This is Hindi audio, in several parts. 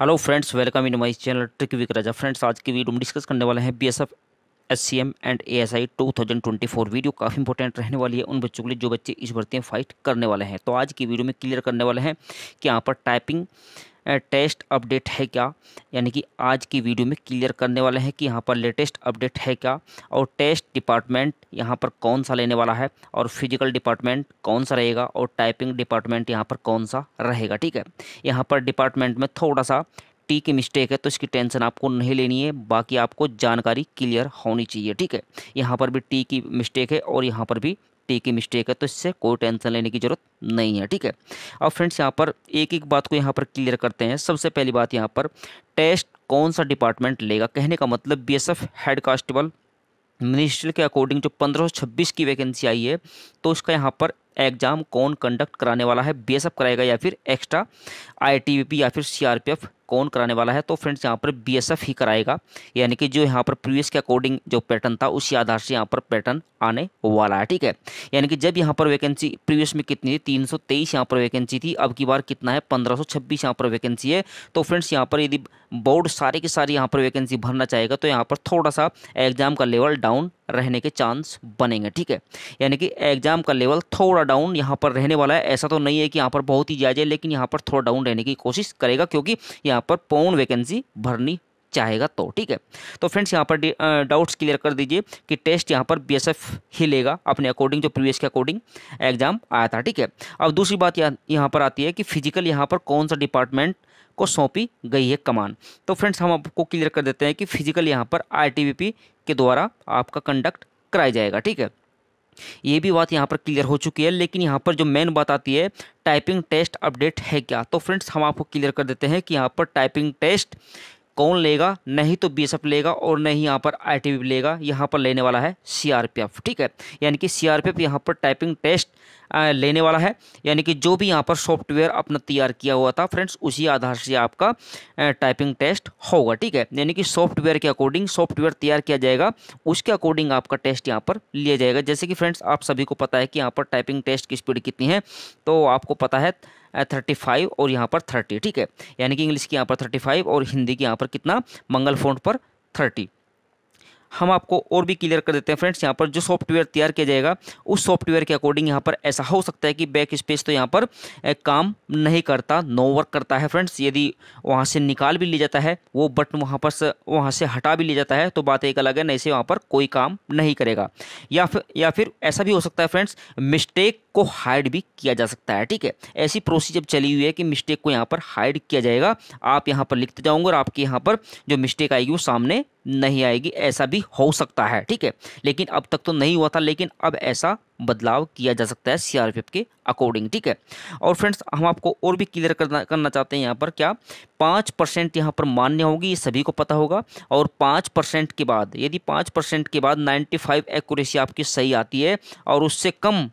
hello friends welcome in my channel trick विक राजा फ्रेंड्स आज की वीडियो में डिस्कस करने वाले हैं BSF SCM and ASI 2024 video काफ़ी इंपॉर्टेंट रहने वाली है उन बच्चों के लिए जो बच्चे इस भर्ती में फाइट करने वाले हैं तो आज की वीडियो में क्लियर करने वाले हैं कि यहाँ पर टाइपिंग टेस्ट अपडेट है क्या यानी कि आज की वीडियो में क्लियर करने वाले हैं कि यहाँ पर लेटेस्ट अपडेट है क्या और टेस्ट डिपार्टमेंट यहाँ पर कौन सा लेने वाला है और फिजिकल डिपार्टमेंट कौन सा रहेगा और टाइपिंग डिपार्टमेंट यहाँ पर कौन सा रहेगा ठीक है यहाँ पर डिपार्टमेंट में थोड़ा सा टी की मिस्टेक है तो इसकी टेंशन आपको नहीं लेनी है बाकी आपको जानकारी क्लियर होनी चाहिए ठीक है यहाँ पर भी टी की मिस्टेक है और यहाँ पर भी टी की मिस्टेक है तो इससे कोई टेंशन लेने की ज़रूरत नहीं है ठीक है अब फ्रेंड्स यहाँ पर एक एक बात को यहाँ पर क्लियर करते हैं सबसे पहली बात यहाँ पर टेस्ट कौन सा डिपार्टमेंट लेगा कहने का मतलब B S F head constable ministry के अकॉर्डिंग जो छब्बीस की वैकेंसी आई है तो उसका यहाँ पर एग्ज़ाम कौन कंडक्ट कराने वाला है बीएसएफ कराएगा या फिर एक्स्ट्रा आईटीबीपी या फिर सीआरपीएफ कौन कराने वाला है तो फ्रेंड्स यहाँ पर बी ही कराएगा यानी कि जो यहाँ पर प्रीवियस के अकॉर्डिंग जो पैटर्न था उसी आधार से यहाँ पर पैटर्न आने वाला है ठीक है यानी कि जब यहाँ पर वैकेंसी प्रीवियस में कितनी थी तीन सौ तेईस यहाँ पर वैकेंसी थी अब की बार कितना है पंद्रह सौ छब्बीस यहाँ पर वैकेंसी है तो फ्रेंड्स यहाँ पर यदि बोर्ड सारे के सारे यहाँ पर वैकेंसी भरना चाहेगा तो यहाँ पर थोड़ा सा एग्जाम का लेवल डाउन रहने के चांस बनेंगे ठीक है यानी कि एग्जाम का लेवल थोड़ा डाउन यहाँ पर रहने वाला है ऐसा तो नहीं है कि यहाँ पर बहुत ही जाए लेकिन यहाँ पर थोड़ा डाउन रहने की कोशिश करेगा क्योंकि यहाँ यहाँ पर पौन वैकेंसी भरनी चाहेगा तो ठीक है तो फ्रेंड्स यहाँ पर डाउट्स क्लियर कर दीजिए कि टेस्ट यहाँ पर बीएसएफ ही लेगा अपने अकॉर्डिंग जो प्रीवियस के अकॉर्डिंग एग्जाम आया था ठीक है अब दूसरी बात यह, यहाँ पर आती है कि फिजिकल यहाँ पर कौन सा डिपार्टमेंट को सौंपी गई है कमान तो फ्रेंड्स हम आपको क्लियर कर देते हैं कि फिजिकल यहाँ पर आई के द्वारा आपका कंडक्ट कराया जाएगा ठीक है ये भी बात यहाँ पर क्लियर हो चुकी है लेकिन यहाँ पर जो मेन बात आती है टाइपिंग टेस्ट अपडेट है क्या तो फ्रेंड्स हम आपको क्लियर कर देते हैं कि यहाँ पर टाइपिंग टेस्ट कौन लेगा नहीं तो बीएसएफ लेगा और नहीं यहाँ पर आईटीबी लेगा यहाँ पर लेने वाला है सीआरपीएफ ठीक है यानी कि सीआरपीएफ यहाँ पर टाइपिंग टेस्ट लेने वाला है यानी कि जो भी यहाँ पर सॉफ्टवेयर अपना तैयार किया हुआ था फ्रेंड्स उसी आधार से आपका टाइपिंग टेस्ट होगा ठीक है यानी कि सॉफ्टवेयर के अकॉर्डिंग सॉफ्टवेयर तैयार किया जाएगा उसके अकॉर्डिंग आपका टेस्ट यहाँ पर लिया जाएगा जैसे कि फ्रेंड्स आप सभी को पता है कि यहाँ पर टाइपिंग टेस्ट की स्पीड कितनी है तो आपको पता है थर्टी फाइव और यहाँ पर थर्टी ठीक है यानी कि इंग्लिश की यहाँ पर थर्टी फाइव और हिंदी की यहाँ पर कितना मंगल फोन पर थर्टी हम आपको और भी क्लियर कर देते हैं फ्रेंड्स यहाँ पर जो सॉफ्टवेयर तैयार किया जाएगा उस सॉफ्टवेयर के अकॉर्डिंग यहाँ पर ऐसा हो सकता है कि बैक स्पेस तो यहाँ पर काम नहीं करता नो वर्क करता है फ्रेंड्स यदि वहाँ से निकाल भी लिया जाता है वो बटन वहाँ पर वहाँ से हटा भी लिया जाता है तो बात एक अलग है नहीं से वहाँ पर कोई काम नहीं करेगा या फिर या फिर ऐसा भी हो सकता है फ्रेंड्स मिस्टेक को हाइड भी किया जा सकता है ठीक है ऐसी प्रोसेस चली हुई है कि मिस्टेक को यहाँ पर हाइड किया जाएगा आप यहाँ पर लिखते जाओगे और आपके यहाँ पर जो मिस्टेक आएगी वो सामने नहीं आएगी ऐसा भी भी हो सकता है ठीक है लेकिन अब तक तो नहीं हुआ था लेकिन अब ऐसा बदलाव किया जा सकता है सीआरपीएफ के अकॉर्डिंग ठीक है और फ्रेंड्स हम आपको और भी क्लियर करना करना चाहते हैं यहाँ पर क्या पाँच परसेंट यहाँ पर मान्य होगी ये सभी को पता होगा और पाँच परसेंट के बाद यदि पाँच परसेंट के बाद नाइन्टी फाइव एक्यूरेसी आपकी सही आती है और उससे कम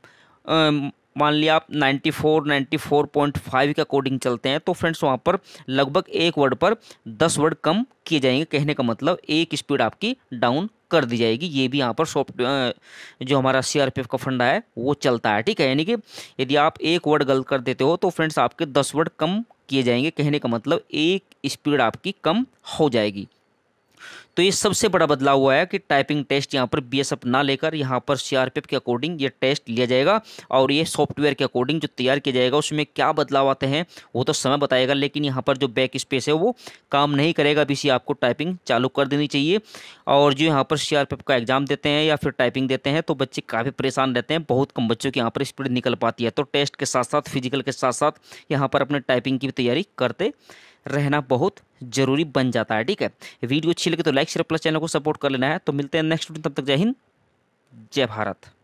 मान लिया आप 94 94.5 के अकॉर्डिंग चलते हैं तो फ्रेंड्स वहाँ पर लगभग एक वर्ड पर दस वर्ड कम किए जाएंगे कहने का मतलब एक स्पीड आपकी डाउन कर दी जाएगी ये भी यहाँ पर सॉफ्ट जो हमारा सीआरपीएफ का फंडा है वो चलता है ठीक है यानी कि यदि आप एक वर्ड गलत कर देते हो तो फ्रेंड्स आपके दस वर्ड कम किए जाएंगे कहने का मतलब एक स्पीड आपकी कम हो जाएगी तो ये सबसे बड़ा बदलाव हुआ है कि टाइपिंग टेस्ट यहाँ पर बी ना लेकर यहाँ पर सी के अकॉर्डिंग ये टेस्ट लिया जाएगा और ये सॉफ्टवेयर के अकॉर्डिंग जो तैयार किया जाएगा उसमें क्या बदलाव आते हैं वो तो समय बताएगा लेकिन यहाँ पर जो बैक स्पेस है वो काम नहीं करेगा अभी से आपको टाइपिंग चालू कर देनी चाहिए और जो यहाँ पर सी का एग्ज़ाम देते हैं या फिर टाइपिंग देते हैं तो बच्चे काफ़ी परेशान रहते हैं बहुत कम बच्चों की यहाँ पर स्पीड निकल पाती है तो टेस्ट के साथ साथ फिजिकल के साथ साथ यहाँ पर अपने टाइपिंग की तैयारी करते रहना बहुत जरूरी बन जाता है ठीक है वीडियो अच्छी लगे तो लाइक शेयर प्लस चैनल को सपोर्ट कर लेना है तो मिलते हैं नेक्स्ट वीडियो तब तक जय हिंद जय भारत